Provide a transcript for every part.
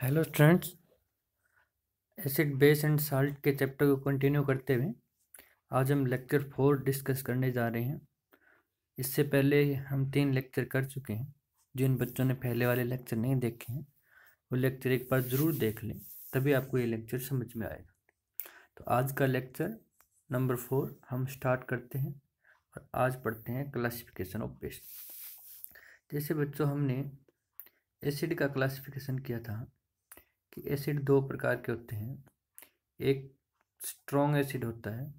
Hello students acid base and salt के chapter को continue करते हुए आज हम लेक्चर फोर डिस्कस करने जा रहे हैं इससे पहले हम तीन लेक्चर कर चुके हैं जिन बच्चों ने पहले वाले लेक्चर नहीं देखे हैं वो लेक्चर एक बार ज़रूर देख लें तभी आपको ये लेक्चर समझ में आएगा तो आज का लेक्चर नंबर फोर हम स्टार्ट करते हैं और आज पढ़ते हैं क्लासीफिकेशन ऑफ बेस्ट जैसे बच्चों हमने एसिड का क्लासिफिकेशन किया था कि एसिड दो प्रकार के होते हैं एक स्ट्रॉन्ग एसिड होता है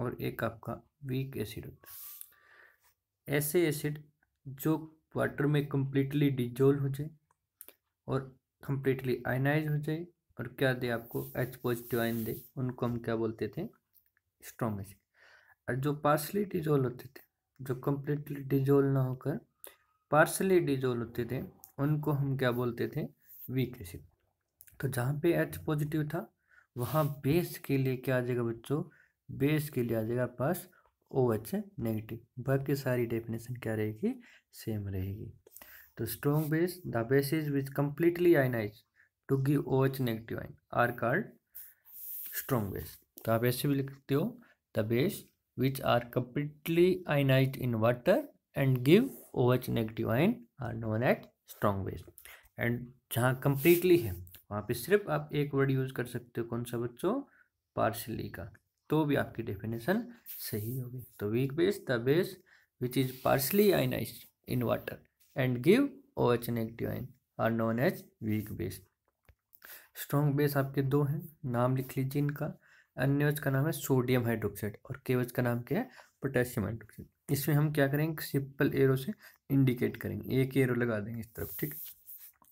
और एक आपका वीक एसिड होता है ऐसे एसिड जो वाटर में कम्प्लीटली डिजोल्व हो जाए और कम्प्लीटली आयनाइज हो जाए और क्या दे आपको एच पॉजिटिव आयन दे उनको हम क्या बोलते थे स्ट्रॉन्ग एसिड और जो पार्सली डिजोल्व होते थे जो कम्प्लीटली डिजोल्व ना होकर पार्सली डिजोल्व होते थे उनको हम क्या बोलते थे वीक एसिड तो जहाँ पे एच पॉजिटिव था वहाँ बेस के लिए क्या आ जाएगा बच्चों बेस के लिए आ जाएगा पास ओ एच नेगेटिव बाकी सारी डेफिनेशन क्या रहेगी सेम रहेगी तो strong base the base is which completely ionise to give O H negative ion are called strong base तो आप ऐसे भी लिख सकते हो the base which are completely ionise in water and give O H negative ion are known as strong base and जहाँ completely है वहाँ पे सिर्फ आप एक वर्ड यूज़ कर सकते हो कौन सा बच्चों पार्शली का तो भी आपकी डेफिनेशन सही होगी तो weak base the base which is partially ionise in water and give O H negative ion are known as weak base strong base आपके दो हैं नाम लिख लीजिए इनका अन्य का नाम है सोडियम हाइड्रोक्साइड और केवच का नाम क्या है पोटेशियम हाइड्रोक्साइड इसमें हम क्या करेंगे सिंपल एरो से इंडिकेट करेंगे एक एरो लगा देंगे इस तरफ ठीक है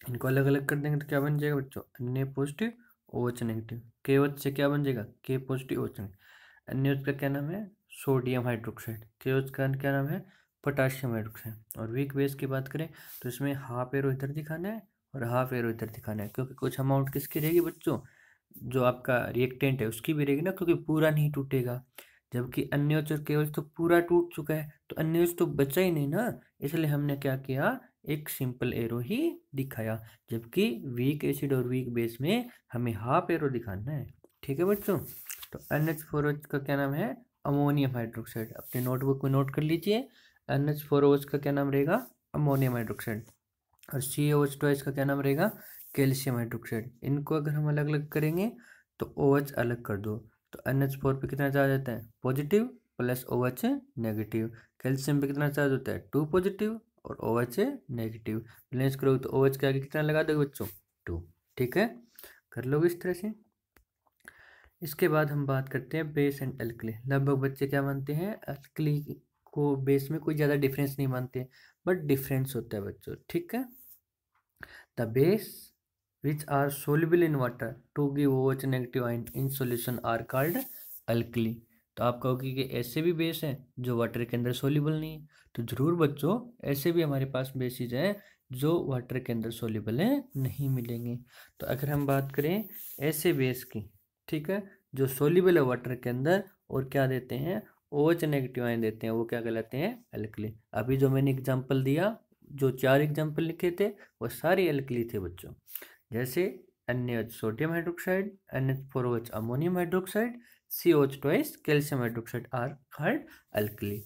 इनको अलग अलग कर देंगे तो क्या बन जाएगा बच्चों अन्य positive OH negative K OH से क्या बन जाएगा के पॉजिटिव ओच नेगेटिव अन्य ओच का क्या नाम है सोडियम हाइड्रोक्साइड के ओच का क्या नाम है पोटाशियम हाइड्रोक्साइड और वीक बेस की बात करें तो इसमें हाफ एरो इधर दिखाना है और हाफ एरो इधर दिखाना है क्योंकि कुछ अमाउंट किसकी रहेगी बच्चों जो आपका रिएक्टेंट है उसकी भी रहेगी ना क्योंकि पूरा नहीं टूटेगा जबकि अन्योच और केवल तो पूरा टूट चुका है तो अन्योच तो बचा ही नहीं ना इसलिए हमने क्या किया एक सिंपल एरो ही दिखाया जबकि वीक एसिड और वीक बेस में हमें हाफ एरो दिखाना है ठीक है बच्चों तो एन एच फोर एच का क्या नाम है अमोनियम हाइड्रोक्साइड अपने नोटबुक में नोट कर लीजिए एन एच फोर ओच का क्या नाम रहेगा अमोनियम हाइड्रोक्साइड और C O H two H का क्या नाम रहेगा कैल्शियम हाइड्रोक्साइड इनको अगर हम अलग अलग करेंगे तो ओ एच अलग कर दो तो एन एच फोर पर कितना चार्ज आता है positive plus O H negative calcium पे कितना चार्ज होता है टू पॉजिटिव और ओ एच ए नेगेटिव बैलेंस करोगे तो ओ एच के आगे कितना लगा दोगे बच्चों टू ठीक है कर लोगे इस तरह से इसके बाद हम बात करते हैं बेस एंड अल्कली लगभग बच्चे क्या मानते हैं अल्कली को बेस में कोई ज़्यादा डिफरेंस नहीं मानते बट डिफरेंस होता है बच्चों ठीक है the base which are are in water to give O H negative ion in solution are called alkali. तो आप कहोगे कि ऐसे भी बेस हैं जो वाटर के अंदर सोल्यूबल नहीं है तो ज़रूर बच्चों ऐसे भी हमारे पास बेसिस हैं जो वाटर के अंदर सोल्यूबल हैं नहीं मिलेंगे तो अगर हम बात करें ऐसे बेस की ठीक है जो सोल्यूबल है वाटर के अंदर और क्या देते हैं ओच नेगेटिव आए देते हैं वो क्या कहलाते हैं एल्कली अभी जो मैंने एग्जाम्पल दिया जो चार एग्जाम्पल लिखे थे वो सारे एल्कली थे बच्चों जैसे एन sodium hydroxide N H four ammonium hydroxide C OH twice calcium hydroxide are hard alkali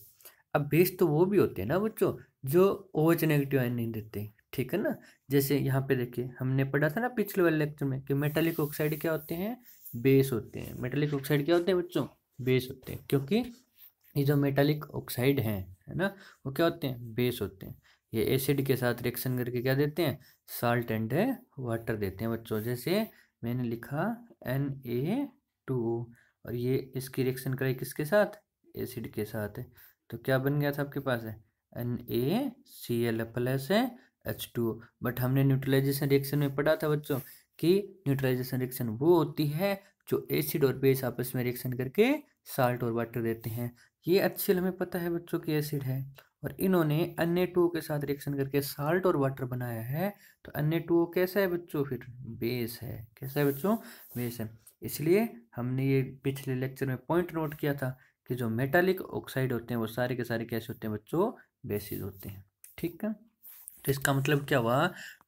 अब बेस तो वो भी होते हैं ना बच्चों जो ओ एच नेगेटिव आयन नहीं देते ठीक है ना जैसे यहाँ पे देखिए हमने पढ़ा था ना पिछले वाले लेक्चर में कि मेटालिक ऑक्साइड क्या होते हैं बेस होते हैं मेटालिक ऑक्साइड क्या होते हैं बच्चों बेस होते हैं क्योंकि ये जो मेटालिक ऑक्साइड हैं है ना वो क्या होते हैं बेस होते हैं ये एसिड के साथ रिएक्शन करके क्या देते हैं साल्ट एंड वाटर देते हैं बच्चों जैसे मैंने लिखा एन ए टू और ये इसकी रिएक्शन कराई किसके साथ एसिड के साथ है तो क्या बन गया था आपके पास है N A C L plus है एच टू बट हमने न्यूट्रलाइजेशन रिएक्शन में पढ़ा था बच्चों कि न्यूट्रलाइजेशन रिएक्शन वो होती है जो एसिड और बेस आपस में रिएक्शन करके साल्ट और वाटर देते हैं ये अच्छे हमें पता है बच्चों की एसिड है और इन्होंने अन्य टू के साथ रिएक्शन करके साल्ट और वाटर बनाया है तो अन्य टू कैसा है बच्चों फिर बेस है कैसा है बच्चों बेस है इसलिए हमने ये पिछले लेक्चर में पॉइंट नोट किया था कि जो मेटालिक ऑक्साइड होते हैं वो सारे के सारे कैसे होते हैं बच्चों बेसिस होते हैं ठीक है तो इसका मतलब क्या हुआ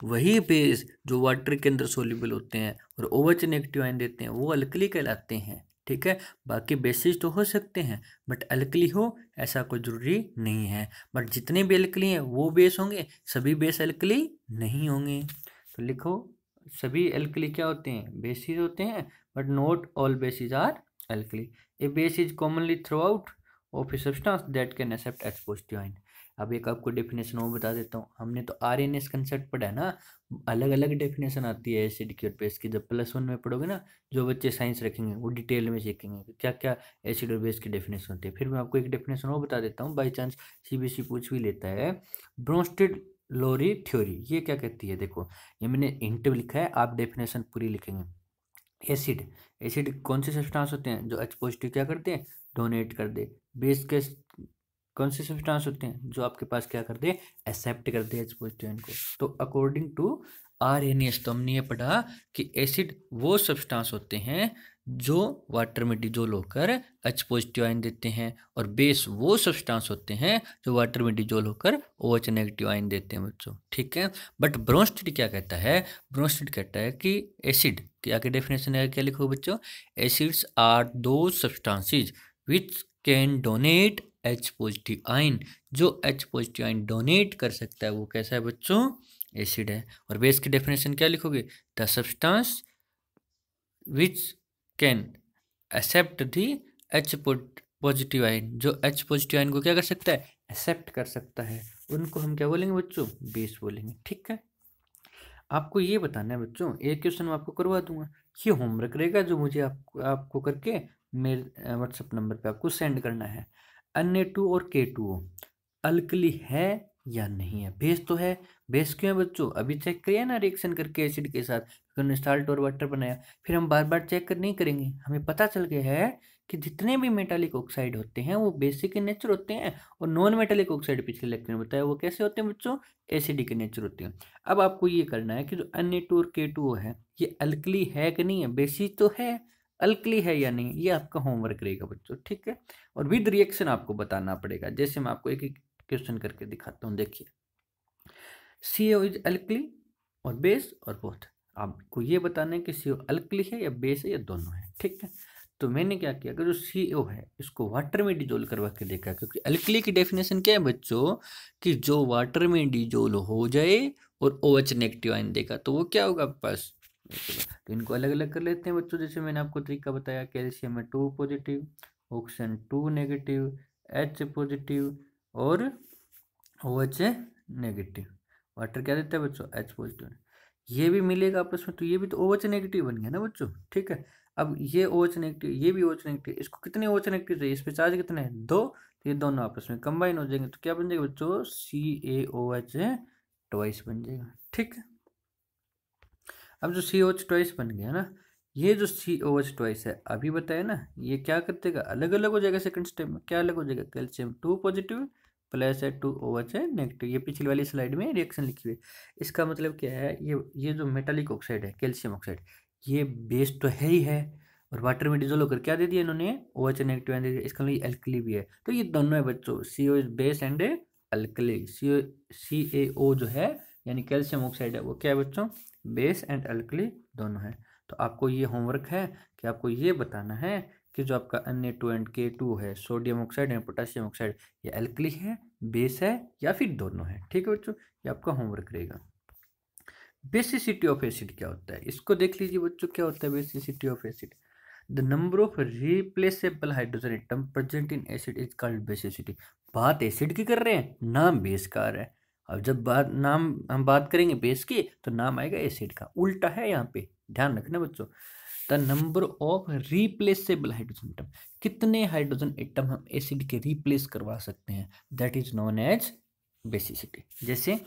वही बेस जो वाटर के अंदर सोल्यूबल होते हैं और ओवच नेगेटिव आइन देते हैं वो अलकली कहलाते हैं ठीक है बाकी बेसिस तो हो सकते हैं बट अलकली हो ऐसा कोई ज़रूरी नहीं है बट जितने भी अलकली हैं वो बेस होंगे सभी बेस अलकली नहीं होंगे तो लिखो सभी अलकली क्या होते हैं बेसिस होते हैं but not all bases are alkali. A base is commonly throughout of a substance that can accept H positive ion. अब एक आपको डेफिनेशन वो बता देता हूँ हमने तो आर एन एस कंसेप्ट पढ़ा है ना अलग अलग डेफिनेशन आती है एसिड की और बेस की जब प्लस वन में पढ़ोगे ना जो बच्चे साइंस रखेंगे वो डिटेल में सीखेंगे क्या क्या एसिड और बेस की डेफिनेशन होती है फिर मैं आपको एक डेफिनेशन वो बता देता हूँ by chance C B C पूछ भी लेता है ब्रोस्टेड लोरी थ्योरी ये क्या कहती है देखो ये मैंने इंट लिखा है आप डेफिनेशन पूरी लिखेंगे एसिड एसिड कौन से सब्सटेंस होते हैं जो एच पॉजिटिव क्या करते हैं डोनेट कर दे बेस के कौन से सब्सटेंस होते हैं जो आपके पास क्या कर दे एक्सेप्ट कर दे एच पॉजिटिव को तो according to Arrhenius तो हमने ये पढ़ा कि एसिड वो सब्सटेंस होते हैं जो वाटर में डिजोल्व होकर एच पॉजिटिव आयन देते हैं और बेस वो सब्सटेंस होते हैं जो वाटर में डिजोल्व होकर ओ एच नेगेटिव आयन देते हैं बच्चों ठीक है बट ब्रोंस्टिड क्या कहता है ब्रोंस्टिड कहता है कि एसिड क्या डेफिनेशन है क्या लिखो बच्चों acids are those substances which can donate H positive ion जो एच पॉजिटिव आइन डोनेट कर सकता है वो कैसा है बच्चों एसिड है और बेस की डेफिनेशन क्या लिखोगे the substance which can accept the H positive ion जो एच पॉजिटिव आइन को क्या कर सकता है एक्सेप्ट कर सकता है उनको हम क्या बोलेंगे बच्चों बेस बोलेंगे ठीक है आपको ये बताना है बच्चों एक क्वेश्चन मैं आपको करवा दूंगा ये होमवर्क रहेगा जो मुझे आपको आपको करके मेरे व्हाट्सएप नंबर पे आपको सेंड करना है अन्य टू और के टू अलकली है या नहीं है बेस तो है बेस क्यों है बच्चों अभी चेक करिए ना रिएक्शन करके एसिड के साथ उन्होंने साल्ट और वाटर बनाया फिर हम बार बार चेक कर नहीं करेंगे हमें पता चल गया है कि जितने भी मेटालिक ऑक्साइड होते हैं वो बेसिक इन नेचर होते हैं और नॉन मेटालिक ऑक्साइड पिछले लेक्चर में बताया वो कैसे होते हैं बच्चों एसिडिक नेचर होते हैं अब आपको ये करना है कि जो एन और के है ये अल्कली है कि नहीं है बेसिक तो है अल्कली है या नहीं ये आपका होमवर्क रहेगा बच्चों ठीक है और विद रिएक्शन आपको बताना पड़ेगा जैसे मैं आपको एक एक क्वेश्चन करके दिखाता हूँ देखिए सी ओ इज अल्कली और बेस और बोथ आपको ये बताना है कि सी ओ अल्कली है या बेस है या दोनों है ठीक है तो मैंने क्या किया कि जो सी ओ e है इसको वाटर में डिजोल करवा के देखा क्योंकि अल्कली की डेफिनेशन क्या है बच्चों कि जो वाटर में डिजोल हो जाए और ओ एच नेगेटिव आइन देगा तो वो क्या होगा पास तो इनको अलग अलग कर लेते हैं बच्चों जैसे मैंने आपको तरीका बताया कैल्शियम में two positive oxygen two negative H positive और ओ एच नेगेटिव वाटर क्या देता है बच्चों एच पॉजिटिव ये भी मिलेगा आपस में तो ये भी तो ओ एच नेगेटिव बन गया ना बच्चों ठीक है अब ये ओच नेगेटिव ये भी ओच नेगेटिव इसको कितने ओच नेगेटिव चाहिए इस पर चार्ज कितने हैं दो तो ये दोनों आपस में कंबाइन हो जाएंगे तो क्या बन जाएगा बच्चों सी ए ओ एच ट्वाइस बन जाएगा ठीक है अब जो सी ओ एच ट्वाइस बन गया ना ये जो सी ओ एच ट्वाइस है अभी बताया ना ये क्या कर देगा अलग अलग हो जाएगा सेकंड स्टेप में क्या अलग हो जाएगा कैल्शियम टू पॉजिटिव प्लस है टू ओ एच है नेगेटिव ये पिछली वाली स्लाइड में रिएक्शन लिखी हुई है इसका मतलब क्या है ये ये जो मेटालिक ऑक्साइड है कैल्शियम ऑक्साइड ये बेस तो है ही है और वाटर में डिजोल्व होकर क्या दे दिया इन्होंने ओ एच एन एक्टिव दे दिया इसका मतलब एल्कली भी है तो ये दोनों है बच्चों C O is base and alkali C O C A O जो है यानी कैल्शियम ऑक्साइड है वो क्या है बच्चों बेस एंड अल्कली दोनों है तो आपको ये होमवर्क है कि आपको ये बताना है कि जो आपका N A two and K two है sodium oxide and potassium oxide ये अल्कली है बेस है या फिर दोनों है ठीक है बच्चों ये आपका होमवर्क रहेगा बेसिसिटी ऑफ एसिड क्या होता है इसको देख लीजिए बच्चों क्या होता है basicity of acid the number of replaceable hydrogen atom present in acid is called basicity बात एसिड की कर रहे हैं नाम बेस का आ रहा है अब जब बात नाम हम बात करेंगे बेस की तो नाम आएगा एसिड का उल्टा है यहाँ पे ध्यान रखना बच्चों the number of replaceable hydrogen atom कितने हाइड्रोजन एटम हम एसिड के रिप्लेस करवा सकते हैं that is known as basicity जैसे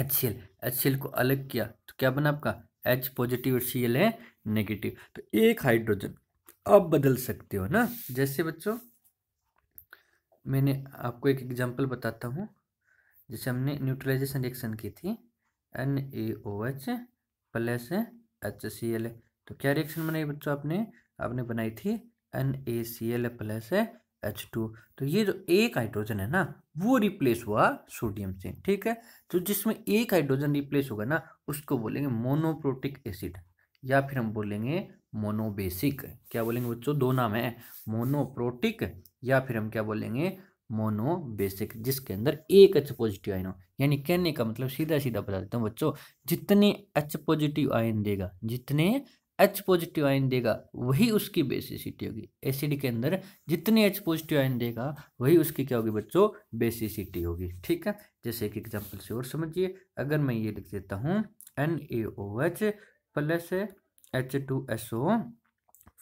H C L H C L को अलग किया तो क्या बना आपका एच पॉजिटिव और सी एल है नेगेटिव तो एक हाइड्रोजन अब बदल सकते हो ना जैसे बच्चों मैंने आपको एक एग्जांपल बताता हूँ जैसे हमने न्यूट्रलाइजेशन रिएक्शन की थी N A O H plus H C L तो क्या रिएक्शन बनाई बच्चों आपने आपने बनाई थी N A C L plus H two तो ये जो एक हाइड्रोजन है ना वो रिप्लेस हुआ सोडियम से ठीक है तो जिसमें एक हाइड्रोजन रिप्लेस होगा ना उसको बोलेंगे मोनोप्रोटिक एसिड या फिर हम बोलेंगे मोनोबेसिक क्या बोलेंगे बच्चों दो नाम है मोनोप्रोटिक या फिर हम क्या बोलेंगे मोनोबेसिक जिसके अंदर एक एच पॉजिटिव आयन हो यानी कहने का मतलब सीधा सीधा बता देता हूँ बच्चों जितने एच पॉजिटिव आयन देगा जितने एच पॉजिटिव आयन देगा वही उसकी बेसिसिटी होगी एसिड के अंदर जितने एच पॉजिटिव आयन देगा वही उसकी क्या होगी बच्चों बेसिसिटी होगी ठीक है जैसे एक एग्जाम्पल से और समझिए अगर मैं ये लिख देता हूँ N A O H plus H two S O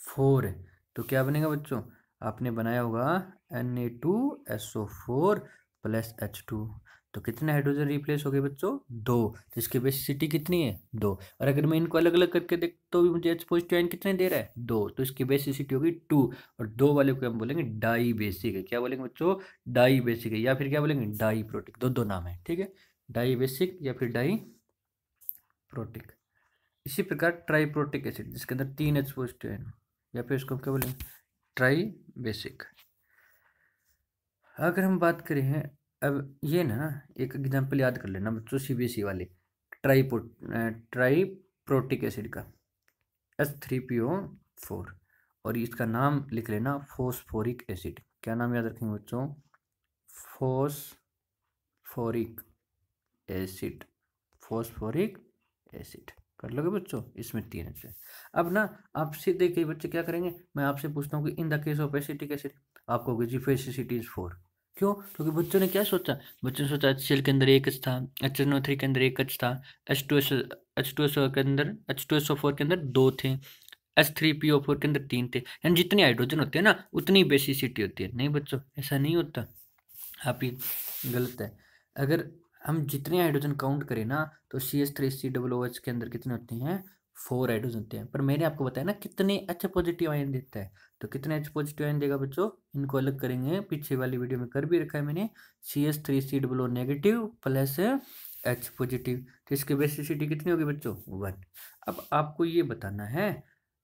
four तो क्या बनेगा बच्चों आपने बनाया होगा N A two S O four plus H two तो कितने हाइड्रोजन रिप्लेस हो गए बच्चों दो तो इसकी बेसिसिटी कितनी है दो और अगर मैं इनको अलग अलग करके देख तो भी मुझे एच पॉजिटिव आइन कितने दे रहा है दो तो इसकी बेसिसिटी होगी टू और दो वाले को हम बोलेंगे डाई बेसिक है क्या बोलेंगे बच्चों डाई बेसिक है या फिर क्या बोलेंगे डाई प्रोटिक दो दो नाम है ठीक है डाई बेसिक या फिर डाई प्रोटिक इसी प्रकार ट्राई प्रोटिक एसिड जिसके अंदर तीन एच पॉजिटिव आइन या फिर इसको हम क्या बोलेंगे ट्राई बेसिक अगर हम बात करें अब ये ना एक एग्जाम्पल याद कर लेना बच्चों सी बी सी वाले ट्राई ट्राई प्रोटिक एसिड का S three P O four और इसका नाम लिख लेना फोस्फोरिक एसिड क्या नाम याद रखेंगे बच्चों फोस्फोरिक एसिड फोस्फोरिक एसिड कर लोगे बच्चों इसमें तीन अच्छे अब ना आप सीधे कई बच्चे क्या करेंगे मैं आपसे पूछता हूँ कि in the case of acetic acid आपको जी फेसिसिटी इज फोर क्यों क्योंकि बच्चों ने क्या सोचा बच्चों ने सोचा एच के अंदर एक एच था एच एन ओ थ्री के अंदर एक एच था H two S H two S के अंदर H two S O four के अंदर दो थे S three P O four के अंदर तीन थे यानी जितने हाइड्रोजन होते हैं ना उतनी बेसिसिटी होती है नहीं बच्चों ऐसा नहीं होता आप ही गलत है अगर हम जितने हाइड्रोजन काउंट करें ना तो C S three C O H के अंदर कितने होते हैं फोर हाइड्रोजन होते हैं पर मैंने आपको बताया ना कितने अच्छे पॉजिटिव आयन देता है तो कितने अच्छे पॉजिटिव आयन देगा बच्चों इनको अलग करेंगे पीछे वाली वीडियो में कर भी रखा है मैंने सी एस थ्री सी डब्लो नेगेटिव प्लस एच पॉजिटिव तो इसकी बेसिसिटी कितनी होगी बच्चों वन अब आपको ये बताना है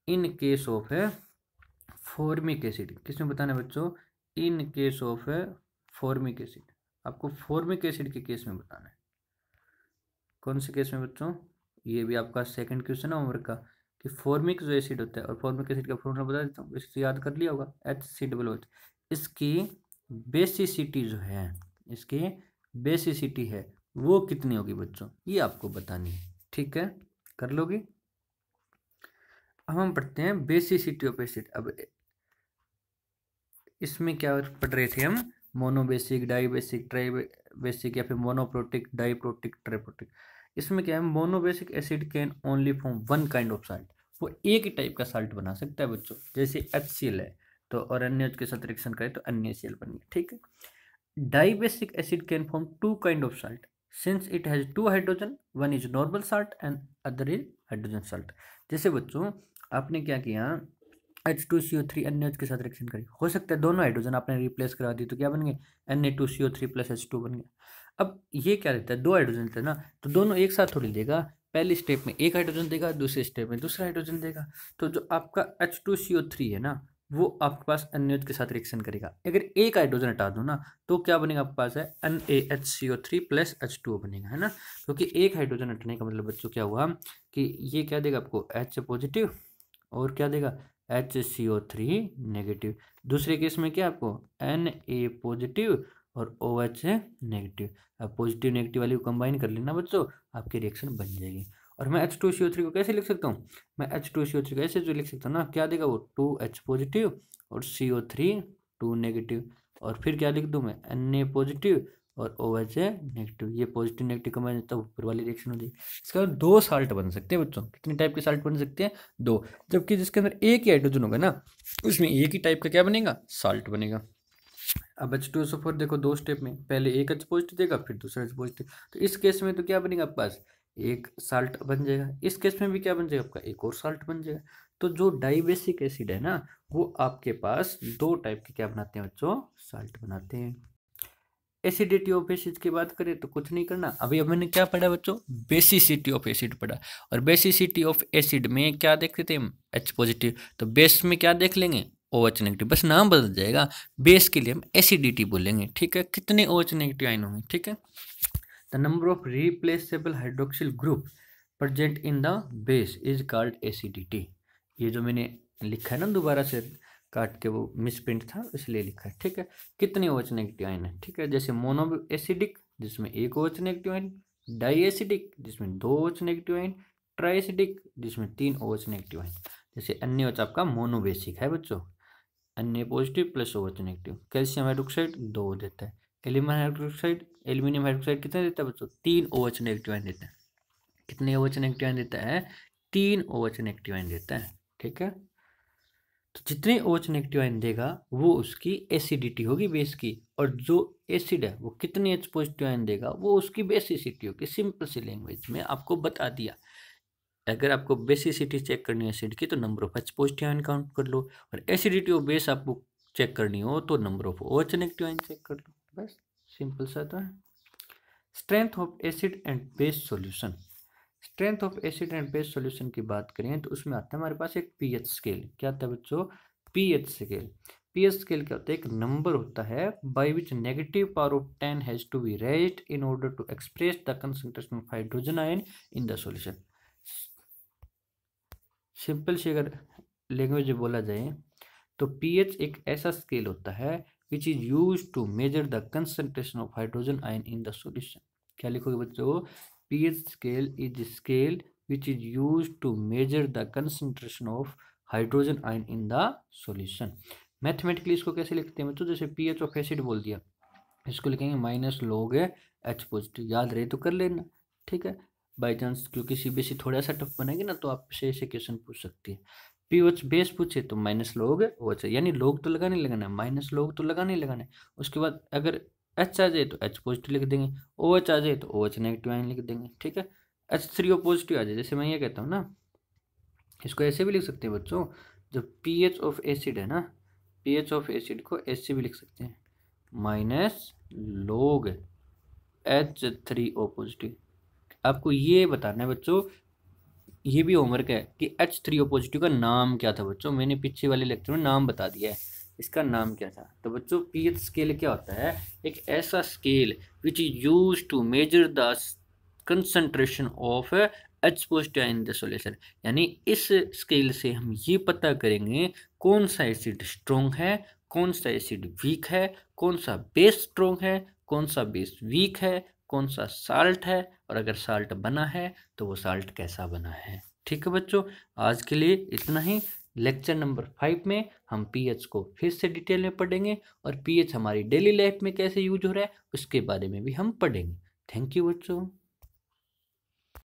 इन केस ऑफ है फॉर्मिक एसिड किसमें बताना है बच्चों इन केस ऑफ है फॉर्मिक एसिड आपको फॉर्मिक एसिड के केस में बताना है कौन से केस में बच्चों ये भी आपका सेकंड क्वेश्चन है होमवर्क का कि फॉर्मिक जो एसिड होता है और फॉर्मिक एसिड का फॉर्मूला बता देता हूँ इसको याद कर लिया होगा एच सी डबल ओ इसकी बेसिसिटी जो है इसकी बेसिसिटी है वो कितनी होगी बच्चों ये आपको बतानी है ठीक है कर लोगे अब हम पढ़ते हैं बेसिसिटी ऑफ एसिड अब इसमें क्या पढ़ रहे थे हम monobasic basic dibasic tribasic या फिर मोनोप्रोटिक डाइप्रोटिक ट्राइप्रोटिक इसमें क्या है monobasic acid can only form one kind of salt वो एक ही टाइप का साल्ट बना सकता है बच्चों जैसे एच है तो और अन्य के साथ रिएक्शन करें तो अन्य सी बन गया ठीक है dibasic acid can form two kind of salt since it has two hydrogen one is normal salt and other is hydrogen salt जैसे बच्चों आपने क्या किया H two C O three N H के साथ रिएक्शन करी हो सकता है दोनों हाइड्रोजन आपने रिप्लेस करा दी तो क्या बन गए N A two C O three plus H two बन गया अब ये क्या रहता है दो हाइड्रोजन है ना तो दोनों एक साथ थोड़ी देगा पहले स्टेप में एक हाइड्रोजन देगा दूसरे स्टेप में दूसरा हाइड्रोजन देगा तो जो आपका H two C O three है ना वो आपके पास अन्योज के साथ रिएक्शन करेगा अगर एक हाइड्रोजन हटा दो ना तो क्या बनेगा आपके पास है N A H C O three plus H two बनेगा है ना क्योंकि तो एक हाइड्रोजन हटने का मतलब बच्चों क्या हुआ कि ये क्या देगा आपको एच पॉजिटिव और क्या देगा H C O three negative दूसरे केस में क्या आपको एन ए पॉजिटिव और ओ एच है नेगेटिव अब पॉजिटिव नेगेटिव वाली को कंबाइन कर लेना बच्चों आपकी रिएक्शन बन जाएगी और मैं H two C O three को कैसे लिख सकता हूँ मैं H two C O three को ऐसे जो लिख सकता हूँ ना क्या देगा वो टू एच पॉजिटिव और C O three two negative और फिर क्या लिख दूँ मैं एन ए पॉजिटिव और ओ एच ए नेगेटिव ये पॉजिटिव नेगेटिव कंबाइन तो है ऊपर वाली रिएक्शन हो जाएगी इसका दो साल्ट बन सकते हैं बच्चों कितने टाइप के साल्ट बन सकते हैं दो जबकि जिसके अंदर एक ही हाइड्रोजन होगा ना उसमें एक ही टाइप का क्या बनेगा साल्ट बनेगा अब एच टू एस फोर देखो दो स्टेप में पहले एक एच पॉजिटिव देगा फिर दूसरा एच पॉजिटिव तो इस केस में तो क्या बनेगा आपके पास एक साल्ट बन जाएगा इस केस में भी क्या बन जाएगा आपका एक और साल्ट बन जाएगा तो जो डाइबेसिक एसिड है ना वो आपके पास दो टाइप के क्या बनाते हैं बच्चों साल्ट बनाते हैं एसिडिटी ऑफ एसिड की बात करें तो कुछ नहीं करना अभी अब मैंने क्या पढ़ा बच्चों बेसिसिटी ऑफ एसिड पढ़ा और बेसिसिटी ऑफ एसिड में क्या देख रहे थे एच पॉजिटिव तो बेस में क्या देख लेंगे ओ एच नेगेटिव बस नाम बदल जाएगा बेस के लिए हम एसिडिटी बोलेंगे ठीक है कितने ओ एच नेगेटिव आइन होंगे ठीक है the number of replaceable hydroxyl group present in the base is called acidity ये जो मैंने लिखा है ना दोबारा से काट के वो मिसप्रिंट था इसलिए लिखा है ठीक है कितने ओ एच नेगेटिव आइन है ठीक है जैसे मोनो एसिडिक जिसमें एक O H negative ion di acidic जिसमें दो O H negative ion tri acidic जिसमें तीन ओ एच नेगेटिव आइन जैसे अन्य ओच आपका मोनोबेसिक है बच्चों अन्य पॉजिटिव प्लस ओवर तो नेगेटिव कैल्शियम हाइड्रोक्साइड दो देता है एल्यूमिनियम हाइड्रोक्साइड एल्यूमिनियम हाइड्रोक्साइड कितना देता है बच्चों तीन ओवर नेगेटिव आइन देता है कितने ओवर नेगेटिव आइन देता है तीन ओवर नेगेटिव आइन देता है ठीक है तो जितने ओच नेगेटिव आइन देगा वो उसकी एसिडिटी होगी बेस की और जो एसिड है वो कितने एच पॉजिटिव आइन देगा वो उसकी बेसिसिटी होगी सिंपल सी लैंग्वेज में आपको बता दिया अगर आपको बेसिसिटी चेक करनी है एसिड की तो number of H positive ion count कर लो और एसिडिटी ऑफ बेस आपको चेक करनी हो तो number of O H negative ion check कर लो बस सिंपल सा तो है strength of acid and base solution strength of acid and base solution की बात करें तो उसमें आता है हमारे पास एक एच स्केल क्या होता है बच्चों एच स्केल एच स्केल क्या होता है एक नंबर होता है by which negative power of ten has to be raised in order to express the concentration of hydrogen ion in the solution simple से अगर लैंग्वेज में बोला जाए तो पीएच एक ऐसा स्केल होता है which is use to measure the concentration of hydrogen ion in the solution क्या लिखोगे बच्चों pH scale is scale which is use to measure the concentration of hydrogen ion in the solution mathematically इसको कैसे लिखते हैं बच्चों जैसे pH of acid बोल दिया इसको लिखेंगे माइनस लोग एच पॉजिटिव याद रहे तो कर लेना ठीक है बाई चांस क्योंकि सीबीएसई e थोड़ा सा टफ बनाएगी ना तो आपसे ऐसे क्वेश्चन पूछ सकती है पी वच बेस पूछे तो माइनस लोग वच अच्छा, यानी लोग तो लगाने लगाना है माइनस लोग तो लगाने लगाना है उसके बाद अगर एच आ जाए तो एच पॉजिटिव लिख देंगे ओ एच आ जाए तो ओ एच नेगेटिव आइन लिख देंगे ठीक है एच थ्री ओ पॉजिटिव आ जाए जैसे मैं ये कहता हूँ ना इसको ऐसे भी लिख सकते हैं बच्चों जब पी एच ऑफ एसिड है ना पी एच ऑफ एसिड को एच भी लिख सकते हैं माइनस लोग एच थ्री ओ पॉजिटिव आपको ये बताना है बच्चों ये भी होमवर्क है कि एच थ्री ओ पॉजिटिव का नाम क्या था बच्चों मैंने पीछे वाले लेक्चर में नाम बता दिया है इसका नाम क्या था तो बच्चों पी एच स्केल क्या होता है एक ऐसा scale which is use to measure the concentration of H positive in the solution यानी इस स्केल से हम ये पता करेंगे कौन सा एसिड स्ट्रॉन्ग है कौन सा एसिड वीक है कौन सा बेस स्ट्रॉन्ग है कौन सा बेस वीक है कौन सा साल्ट है और अगर साल्ट बना है तो वो साल्ट कैसा बना है ठीक है बच्चों आज के लिए इतना ही लेक्चर नंबर फाइव में हम पीएच को फिर से डिटेल में पढ़ेंगे और पीएच हमारी डेली लाइफ में कैसे यूज हो रहा है उसके बारे में भी हम पढ़ेंगे थैंक यू बच्चों